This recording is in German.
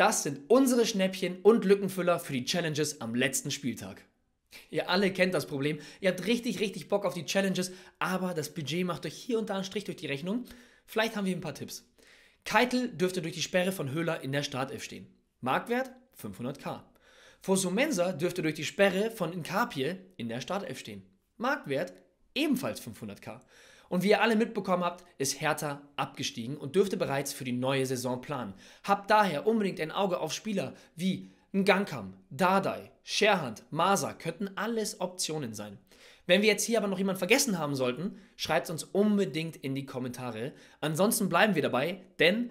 Das sind unsere Schnäppchen und Lückenfüller für die Challenges am letzten Spieltag. Ihr alle kennt das Problem. Ihr habt richtig, richtig Bock auf die Challenges, aber das Budget macht euch hier und da einen Strich durch die Rechnung. Vielleicht haben wir ein paar Tipps. Keitel dürfte durch die Sperre von Höhler in der Startelf stehen. Marktwert 500k. Fosumensa dürfte durch die Sperre von Incapie in der Startelf stehen. Marktwert ebenfalls 500k. Und wie ihr alle mitbekommen habt, ist Hertha abgestiegen und dürfte bereits für die neue Saison planen. Habt daher unbedingt ein Auge auf Spieler wie Ngankam, Dardai, Sherhand, Masa könnten alles Optionen sein. Wenn wir jetzt hier aber noch jemanden vergessen haben sollten, schreibt es uns unbedingt in die Kommentare. Ansonsten bleiben wir dabei, denn